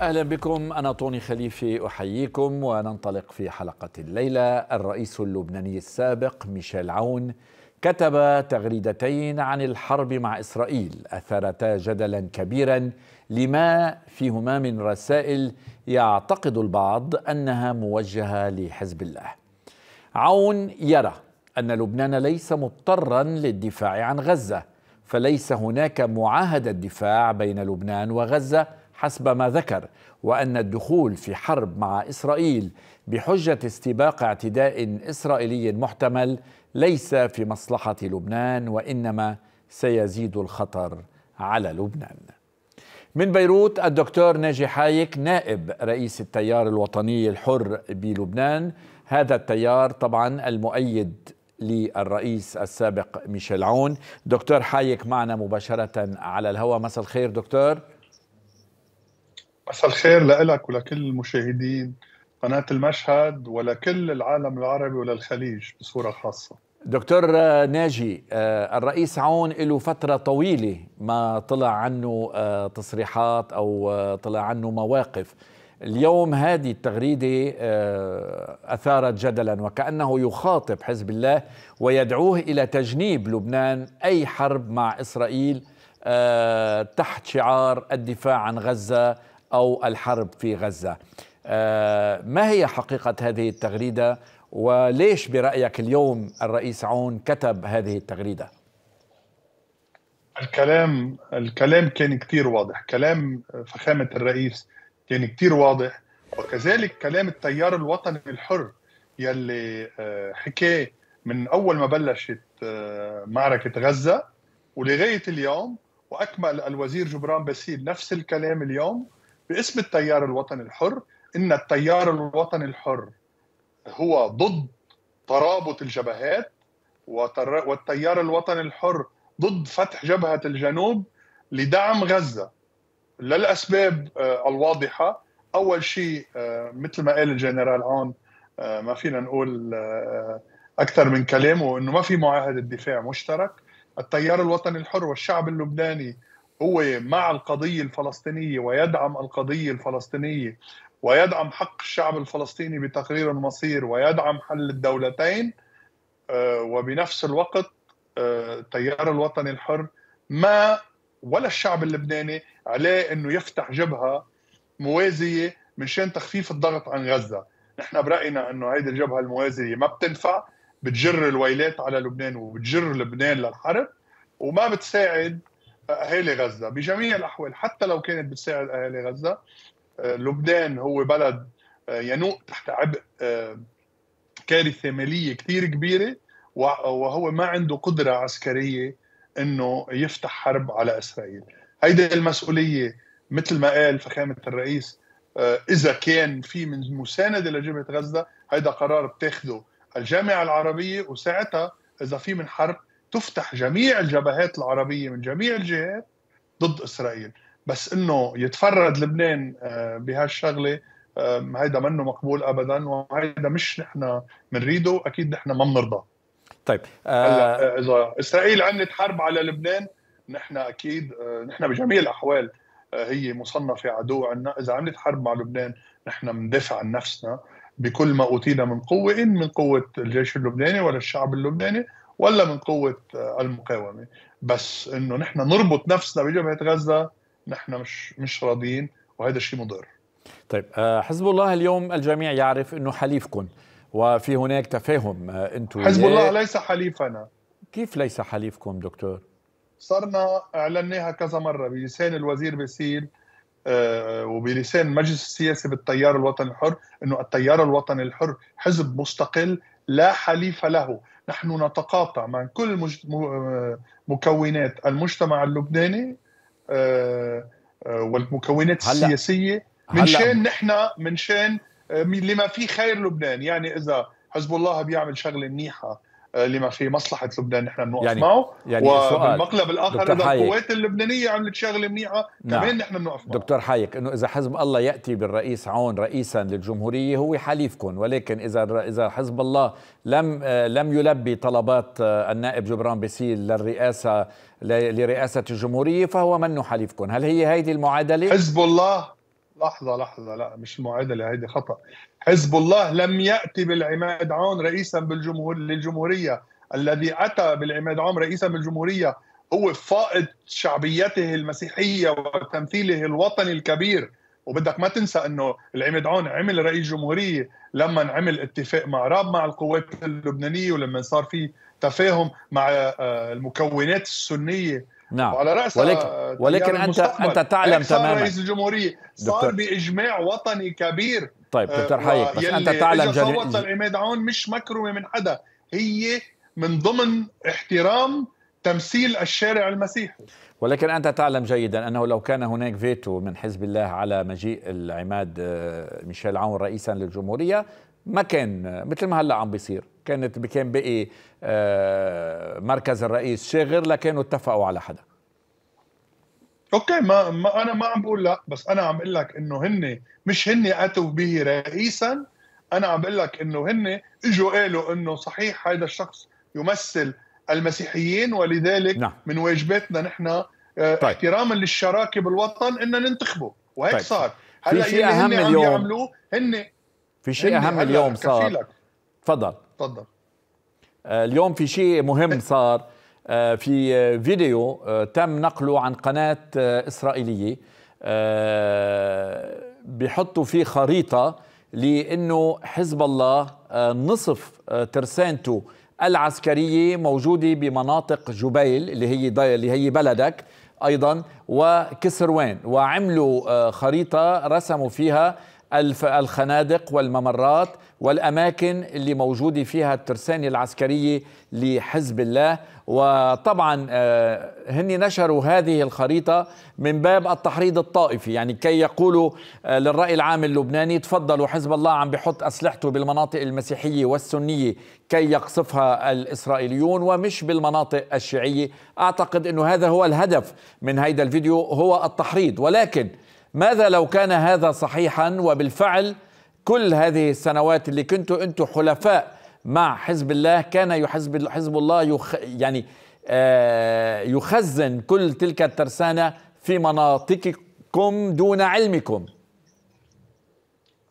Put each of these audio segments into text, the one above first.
اهلا بكم انا طوني خليفه احييكم وننطلق في حلقه الليله الرئيس اللبناني السابق ميشيل عون كتب تغريدتين عن الحرب مع اسرائيل اثارتا جدلا كبيرا لما فيهما من رسائل يعتقد البعض انها موجهه لحزب الله. عون يرى ان لبنان ليس مضطرا للدفاع عن غزه فليس هناك معاهده دفاع بين لبنان وغزه حسب ما ذكر وان الدخول في حرب مع اسرائيل بحجه استباق اعتداء اسرائيلي محتمل ليس في مصلحه لبنان وانما سيزيد الخطر على لبنان. من بيروت الدكتور ناجي حايك نائب رئيس التيار الوطني الحر بلبنان هذا التيار طبعا المؤيد للرئيس السابق ميشيل عون دكتور حايك معنا مباشرة على الهواء مساء الخير دكتور مساء الخير لك ولكل المشاهدين قناة المشهد ولكل العالم العربي وللخليج بصورة خاصة دكتور ناجي آه، الرئيس عون له فترة طويلة ما طلع عنه آه، تصريحات أو آه، طلع عنه مواقف اليوم هذه التغريدة أثارت جدلا وكأنه يخاطب حزب الله ويدعوه إلى تجنيب لبنان أي حرب مع إسرائيل تحت شعار الدفاع عن غزة أو الحرب في غزة آه، ما هي حقيقة هذه التغريدة وليش برأيك اليوم الرئيس عون كتب هذه التغريدة الكلام الكلام كان كثير واضح كلام فخامة الرئيس كان كثير واضح وكذلك كلام التيار الوطني الحر يلي آه، حكاه من أول ما بلشت آه، معركة غزة ولغاية اليوم وأكمل الوزير جبران باسيل نفس الكلام اليوم باسم التيار الوطني الحر ان التيار الوطني الحر هو ضد ترابط الجبهات والتيار الوطني الحر ضد فتح جبهه الجنوب لدعم غزه للاسباب آه، الواضحه اول شيء آه، مثل ما قال الجنرال عون آه، ما فينا نقول اكثر من كلامه انه ما في معاهده دفاع مشترك التيار الوطني الحر والشعب اللبناني هو مع القضية الفلسطينية ويدعم القضية الفلسطينية ويدعم حق الشعب الفلسطيني بتقرير المصير ويدعم حل الدولتين آه، وبنفس الوقت التيار آه، الوطني الحر ما ولا الشعب اللبناني عليه انه يفتح جبهه موازيه من شان تخفيف الضغط عن غزه، نحن براينا انه هيدي الجبهه الموازيه ما بتنفع بتجر الويلات على لبنان وبتجر لبنان للحرب وما بتساعد اهالي غزه بجميع الاحوال حتى لو كانت بتساعد اهالي غزه آه، لبنان هو بلد آه، ينوء تحت عبء آه، كارثه ماليه كثير كبيره وهو ما عنده قدره عسكريه انه يفتح حرب على اسرائيل هيدي المسؤوليه مثل ما قال فخامه الرئيس اذا كان في من مسانده لجبهه غزه هيدا قرار بتاخده الجامعه العربيه وساعتها اذا في من حرب تفتح جميع الجبهات العربيه من جميع الجهات ضد اسرائيل بس انه يتفرد لبنان آه، بهالشغله هيدا منه مقبول ابدا وهيدا مش نحن بنريده اكيد نحن ما بنرضى طيب آه، هلا آه، اذا اسرائيل عملت حرب على لبنان نحن اكيد نحن بجميع الاحوال هي مصنفه عدو عنا اذا عملت حرب مع لبنان نحن بندافع عن نفسنا بكل ما اوتينا من قوه ان من قوه الجيش اللبناني ولا الشعب اللبناني ولا من قوه آه، المقاومه بس انه نحن نربط نفسنا بجبهه غزه نحن مش مش راضيين وهذا الشيء مضر طيب آه، حزب الله اليوم الجميع يعرف انه حليفكم وفي هناك تفاهم آه، انتم حزب الله ليس حليفنا كيف ليس حليفكم دكتور؟ صرنا اعلناها كذا مره بلسان الوزير بسيل وبلسان المجلس السياسي بالتيار الوطني الحر انه التيار الوطني الحر حزب مستقل لا حليف له نحن نتقاطع مع كل آه، مكونات المجتمع اللبناني آه، آه، والمكونات السياسية من شان نحن من شان لما في خير لبنان يعني إذا حزب الله بيعمل شغلة منيحة آه، لما في مصلحه لبنان نحن بنوقف يعني معه يعني وبالمقلب الاخر اذا القوات اللبنانيه عملت شغله منيحه نعم. كمان نحن بنوقف معه دكتور حايك انه اذا حزب الله ياتي بالرئيس عون رئيسا للجمهوريه هو حليفكم ولكن اذا اذا حزب الله لم آه، لم يلبي طلبات آه، النائب جبران باسيل للرئاسه لرئاسه الجمهوريه فهو منه حليفكم هل هي هذه المعادله حزب الله لحظة لحظة لا مش معادلة هيدي خطأ حزب الله لم يأتي بالعماد عون رئيسا بالجمهور للجمهورية الذي أتى بالعماد عون رئيسا بالجمهورية هو فائض شعبيته المسيحية وتمثيله الوطني الكبير وبدك ما تنسى انه العماد عون عمل رئيس جمهوريه لما عمل اتفاق مع راب مع القوات اللبنانيه ولما صار في تفاهم مع آه، المكونات السنيه نعم وعلى رأس ولكن, ولكن أنت أنت تعلم تماما رئيس الجمهورية صار دكتور. بإجماع وطني كبير طيب دكتور آه، حايك بس أنت تعلم جميعا صوت العماد عون مش مكرمة من حدا هي من ضمن احترام تمثيل الشارع المسيحي ولكن أنت تعلم جيدا أنه لو كان هناك فيتو من حزب الله على مجيء العماد آه، ميشيل عون رئيسا للجمهورية ما كان آه، مثل ما هلا عم بيصير كانت كان بقي آه، مركز الرئيس شاغر لكانوا اتفقوا على حدا اوكي ما, ما انا ما عم بقول لا بس انا عم بقول لك انه هن مش هن اتوا به رئيسا انا عم بقول لك انه هن اجوا قالوا انه صحيح هذا الشخص يمثل المسيحيين ولذلك نعم. من واجباتنا نحن آه، طيب. احتراما للشراكه بالوطن ان ننتخبه وهيك طيب. صار هلا في شيء اهم اليوم هن في شيء اهم اليوم صار تفضل تفضل آه، اليوم في شيء مهم إيه. صار آه، في فيديو تم نقله عن قناة إسرائيلية بحطوا فيه خريطة لأنه حزب الله نصف ترسانته العسكريه موجوده بمناطق جبيل اللي هي اللي هي بلدك ايضا وكسروان وعملوا آه، خريطه رسموا فيها الخنادق والممرات والأماكن اللي موجودة فيها الترسانة العسكرية لحزب الله وطبعا آه، هن نشروا هذه الخريطة من باب التحريض الطائفي يعني كي يقولوا آه، للرأي العام اللبناني تفضلوا حزب الله عم بحط أسلحته بالمناطق المسيحية والسنية كي يقصفها الإسرائيليون ومش بالمناطق الشيعية أعتقد أنه هذا هو الهدف من هيدا الفيديو هو التحريض ولكن ماذا لو كان هذا صحيحا وبالفعل كل هذه السنوات اللي كنتوا انتم حلفاء مع حزب الله كان يحزب حزب الله يخ يعني آه يخزن كل تلك الترسانه في مناطقكم دون علمكم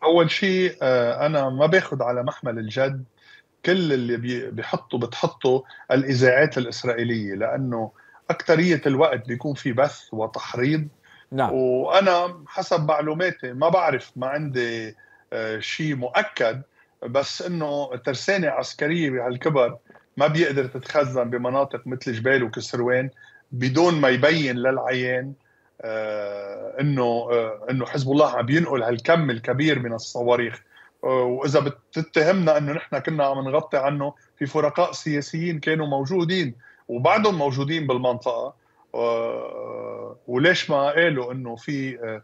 اول شيء آه انا ما باخذ على محمل الجد كل اللي بيحطوا بتحطه الاذاعات الاسرائيليه لانه اكثريه الوقت بيكون في بث وتحريض نعم. وانا حسب معلوماتي ما بعرف ما عندي آه، شيء مؤكد بس انه ترسانه عسكريه بهالكبر ما بيقدر تتخزن بمناطق مثل جبال وكسروان بدون ما يبين للعيان آه، انه آه، انه حزب الله عم ينقل هالكم الكبير من الصواريخ واذا بتتهمنا انه نحن كنا عم نغطي عنه في فرقاء سياسيين كانوا موجودين وبعدهم موجودين بالمنطقه وليش ما قالوا انه في آه،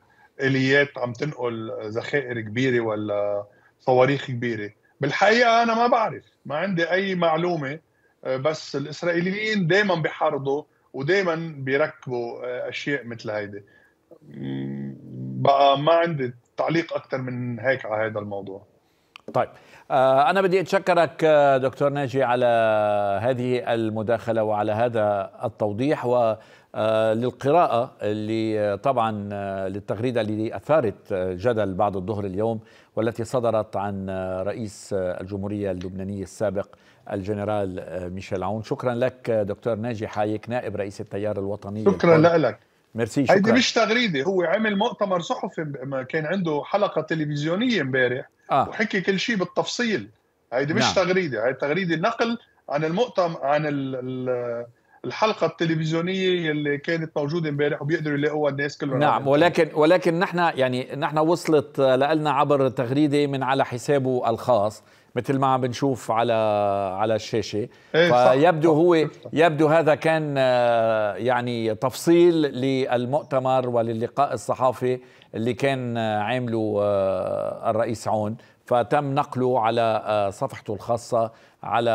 اليات عم تنقل آه، ذخائر كبيره ولا صواريخ كبيره بالحقيقه انا ما بعرف ما عندي اي معلومه آه، بس الاسرائيليين دائما بيحارضوا ودائما بيركبوا اشياء مثل هيدي بقى ما عندي تعليق اكثر من هيك على هذا الموضوع طيب أنا بدي أتشكرك دكتور ناجي على هذه المداخلة وعلى هذا التوضيح و آه، للقراءة اللي آه، طبعا آه، للتغريدة اللي أثارت جدل بعد الظهر اليوم والتي صدرت عن رئيس الجمهورية اللبنانية السابق الجنرال ميشيل عون شكرا لك دكتور ناجي حايك نائب رئيس التيار الوطني شكرا لك ميرسي شكرا هيدي مش تغريده هو عمل مؤتمر صحفي كان عنده حلقه تلفزيونيه امبارح آه. وحكي كل شيء بالتفصيل هيدي مش نعم. تغريده هي تغريده نقل عن المؤتمر عن ال الحلقه التلفزيونيه اللي كانت موجوده امبارح وبيقدروا يلاقوها الناس كلهم نعم ولكن ولكن نحن يعني نحن وصلت لنا عبر تغريده من على حسابه الخاص مثل ما عم بنشوف على على الشاشه ايه فيبدو صح هو صح يبدو هذا كان آه، يعني تفصيل للمؤتمر وللقاء الصحافي اللي كان آه، عامله آه، الرئيس عون فتم نقله على آه، صفحته الخاصة على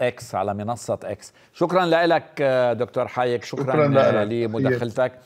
اكس آه، آه، على منصة اكس شكرا لك دكتور حايك شكرا, شكرا لمداخلتك